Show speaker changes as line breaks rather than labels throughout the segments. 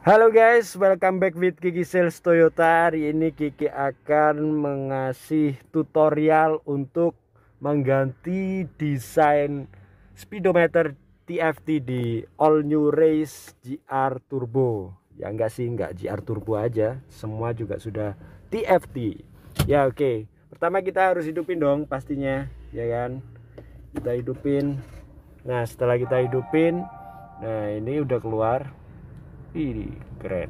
Halo guys, welcome back with Kiki Sales Toyota. Hari ini Kiki akan mengasih tutorial untuk mengganti desain speedometer TFT di All New Race GR Turbo. Ya enggak sih, enggak GR Turbo aja, semua juga sudah TFT. Ya oke. Okay. Pertama kita harus hidupin dong pastinya, ya kan? Kita hidupin. Nah, setelah kita hidupin, nah ini udah keluar ini keren.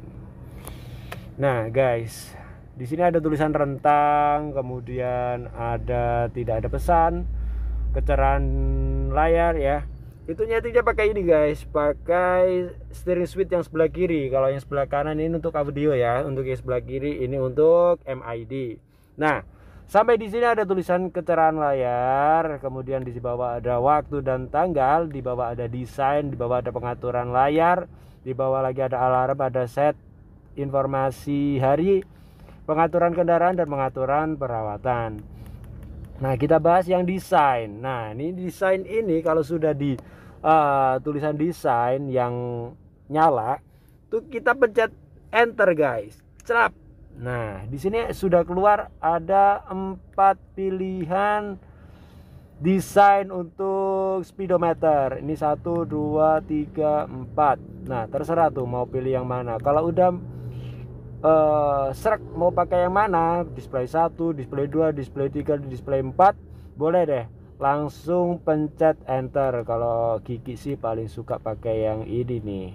Nah, guys, di sini ada tulisan rentang, kemudian ada tidak ada pesan, kecerahan layar ya. Itu nyetiknya pakai ini guys, pakai steering switch yang sebelah kiri. Kalau yang sebelah kanan ini untuk audio ya, untuk yang sebelah kiri ini untuk MID. Nah, Sampai di sini ada tulisan keterangan layar, kemudian di bawah ada waktu dan tanggal, di bawah ada desain, di bawah ada pengaturan layar, di bawah lagi ada alarm, ada set informasi hari, pengaturan kendaraan dan pengaturan perawatan. Nah, kita bahas yang desain. Nah, ini desain ini kalau sudah di uh, tulisan desain yang nyala, tuh kita pencet enter guys. Cerap, Nah, di sini sudah keluar ada empat pilihan desain untuk speedometer. Ini satu, dua, tiga, empat. Nah, terserah tuh mau pilih yang mana. Kalau udah uh, serak mau pakai yang mana, display satu display dua display tiga display empat boleh deh. Langsung pencet enter. Kalau Kiki sih paling suka pakai yang ini nih.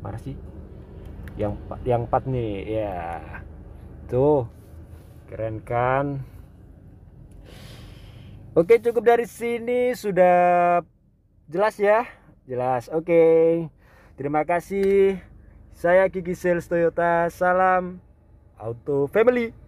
Mana sih? yang yang empat nih ya tuh keren kan oke cukup dari sini sudah jelas ya jelas oke terima kasih saya Kiki Sales Toyota salam auto family